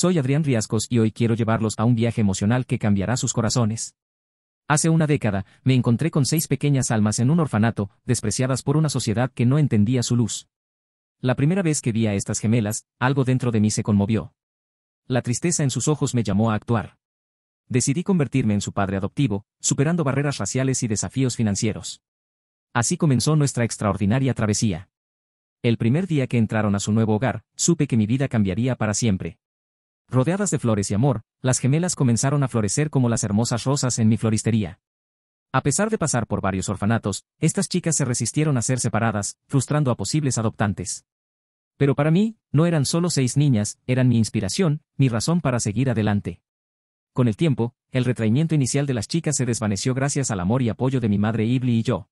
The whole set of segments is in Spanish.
Soy Adrián Riascos y hoy quiero llevarlos a un viaje emocional que cambiará sus corazones. Hace una década, me encontré con seis pequeñas almas en un orfanato, despreciadas por una sociedad que no entendía su luz. La primera vez que vi a estas gemelas, algo dentro de mí se conmovió. La tristeza en sus ojos me llamó a actuar. Decidí convertirme en su padre adoptivo, superando barreras raciales y desafíos financieros. Así comenzó nuestra extraordinaria travesía. El primer día que entraron a su nuevo hogar, supe que mi vida cambiaría para siempre. Rodeadas de flores y amor, las gemelas comenzaron a florecer como las hermosas rosas en mi floristería. A pesar de pasar por varios orfanatos, estas chicas se resistieron a ser separadas, frustrando a posibles adoptantes. Pero para mí, no eran solo seis niñas, eran mi inspiración, mi razón para seguir adelante. Con el tiempo, el retraimiento inicial de las chicas se desvaneció gracias al amor y apoyo de mi madre Ibli y yo.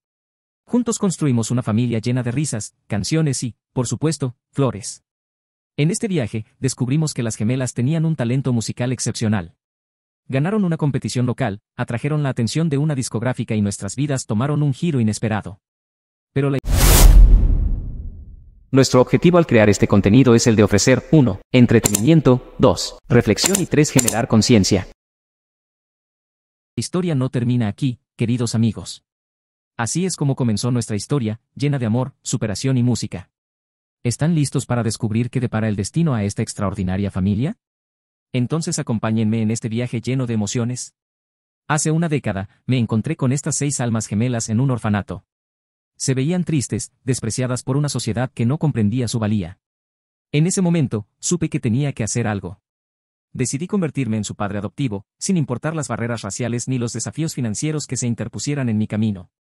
Juntos construimos una familia llena de risas, canciones y, por supuesto, flores. En este viaje, descubrimos que las gemelas tenían un talento musical excepcional. Ganaron una competición local, atrajeron la atención de una discográfica y nuestras vidas tomaron un giro inesperado. Pero Nuestro objetivo al crear este contenido es el de ofrecer 1. Entretenimiento, 2. Reflexión y 3. Generar conciencia. La historia no termina aquí, queridos amigos. Así es como comenzó nuestra historia, llena de amor, superación y música. ¿Están listos para descubrir qué depara el destino a esta extraordinaria familia? Entonces acompáñenme en este viaje lleno de emociones. Hace una década, me encontré con estas seis almas gemelas en un orfanato. Se veían tristes, despreciadas por una sociedad que no comprendía su valía. En ese momento, supe que tenía que hacer algo. Decidí convertirme en su padre adoptivo, sin importar las barreras raciales ni los desafíos financieros que se interpusieran en mi camino.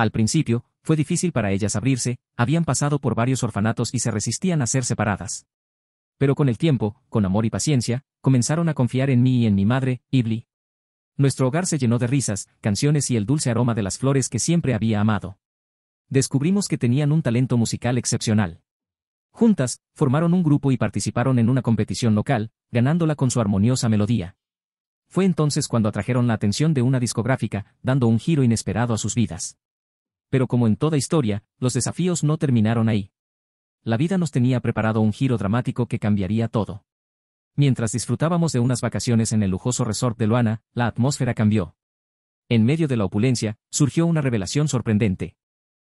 Al principio, fue difícil para ellas abrirse, habían pasado por varios orfanatos y se resistían a ser separadas. Pero con el tiempo, con amor y paciencia, comenzaron a confiar en mí y en mi madre, Ibli. Nuestro hogar se llenó de risas, canciones y el dulce aroma de las flores que siempre había amado. Descubrimos que tenían un talento musical excepcional. Juntas, formaron un grupo y participaron en una competición local, ganándola con su armoniosa melodía. Fue entonces cuando atrajeron la atención de una discográfica, dando un giro inesperado a sus vidas. Pero como en toda historia, los desafíos no terminaron ahí. La vida nos tenía preparado un giro dramático que cambiaría todo. Mientras disfrutábamos de unas vacaciones en el lujoso resort de Luana, la atmósfera cambió. En medio de la opulencia, surgió una revelación sorprendente.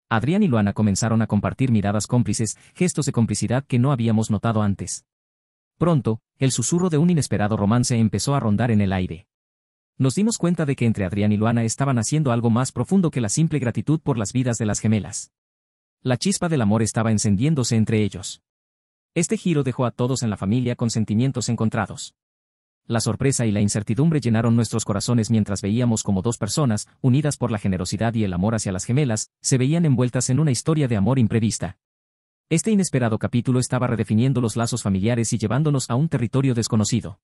Adrián y Luana comenzaron a compartir miradas cómplices, gestos de complicidad que no habíamos notado antes. Pronto, el susurro de un inesperado romance empezó a rondar en el aire. Nos dimos cuenta de que entre Adrián y Luana estaban haciendo algo más profundo que la simple gratitud por las vidas de las gemelas. La chispa del amor estaba encendiéndose entre ellos. Este giro dejó a todos en la familia con sentimientos encontrados. La sorpresa y la incertidumbre llenaron nuestros corazones mientras veíamos como dos personas, unidas por la generosidad y el amor hacia las gemelas, se veían envueltas en una historia de amor imprevista. Este inesperado capítulo estaba redefiniendo los lazos familiares y llevándonos a un territorio desconocido.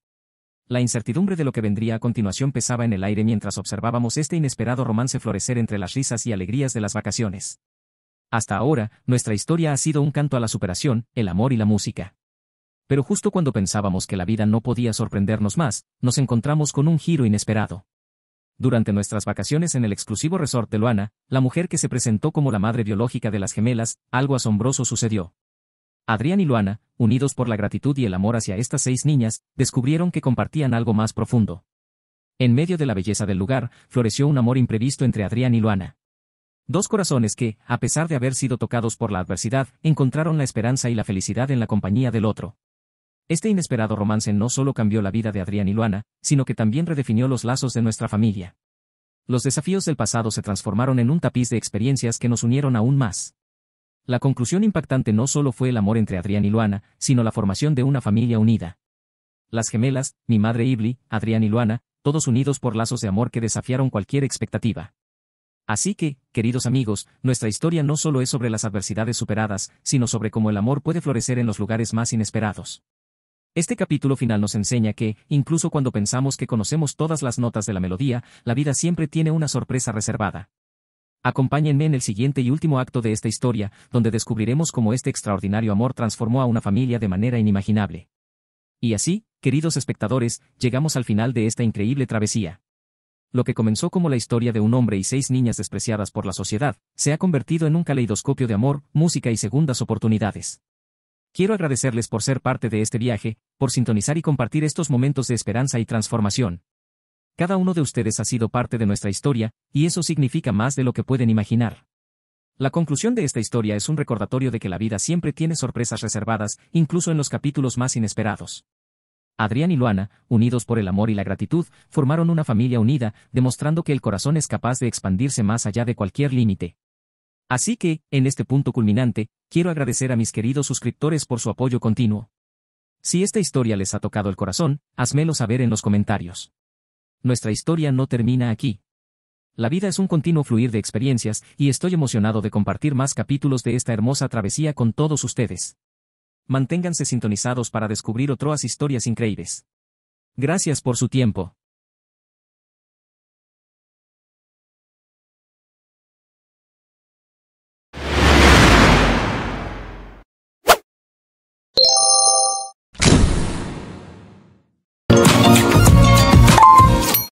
La incertidumbre de lo que vendría a continuación pesaba en el aire mientras observábamos este inesperado romance florecer entre las risas y alegrías de las vacaciones. Hasta ahora, nuestra historia ha sido un canto a la superación, el amor y la música. Pero justo cuando pensábamos que la vida no podía sorprendernos más, nos encontramos con un giro inesperado. Durante nuestras vacaciones en el exclusivo resort de Luana, la mujer que se presentó como la madre biológica de las gemelas, algo asombroso sucedió. Adrián y Luana, unidos por la gratitud y el amor hacia estas seis niñas, descubrieron que compartían algo más profundo. En medio de la belleza del lugar, floreció un amor imprevisto entre Adrián y Luana. Dos corazones que, a pesar de haber sido tocados por la adversidad, encontraron la esperanza y la felicidad en la compañía del otro. Este inesperado romance no solo cambió la vida de Adrián y Luana, sino que también redefinió los lazos de nuestra familia. Los desafíos del pasado se transformaron en un tapiz de experiencias que nos unieron aún más. La conclusión impactante no solo fue el amor entre Adrián y Luana, sino la formación de una familia unida. Las gemelas, mi madre Ibli, Adrián y Luana, todos unidos por lazos de amor que desafiaron cualquier expectativa. Así que, queridos amigos, nuestra historia no solo es sobre las adversidades superadas, sino sobre cómo el amor puede florecer en los lugares más inesperados. Este capítulo final nos enseña que, incluso cuando pensamos que conocemos todas las notas de la melodía, la vida siempre tiene una sorpresa reservada. Acompáñenme en el siguiente y último acto de esta historia, donde descubriremos cómo este extraordinario amor transformó a una familia de manera inimaginable. Y así, queridos espectadores, llegamos al final de esta increíble travesía. Lo que comenzó como la historia de un hombre y seis niñas despreciadas por la sociedad, se ha convertido en un caleidoscopio de amor, música y segundas oportunidades. Quiero agradecerles por ser parte de este viaje, por sintonizar y compartir estos momentos de esperanza y transformación. Cada uno de ustedes ha sido parte de nuestra historia, y eso significa más de lo que pueden imaginar. La conclusión de esta historia es un recordatorio de que la vida siempre tiene sorpresas reservadas, incluso en los capítulos más inesperados. Adrián y Luana, unidos por el amor y la gratitud, formaron una familia unida, demostrando que el corazón es capaz de expandirse más allá de cualquier límite. Así que, en este punto culminante, quiero agradecer a mis queridos suscriptores por su apoyo continuo. Si esta historia les ha tocado el corazón, házmelo saber en los comentarios. Nuestra historia no termina aquí. La vida es un continuo fluir de experiencias, y estoy emocionado de compartir más capítulos de esta hermosa travesía con todos ustedes. Manténganse sintonizados para descubrir otras historias increíbles. Gracias por su tiempo.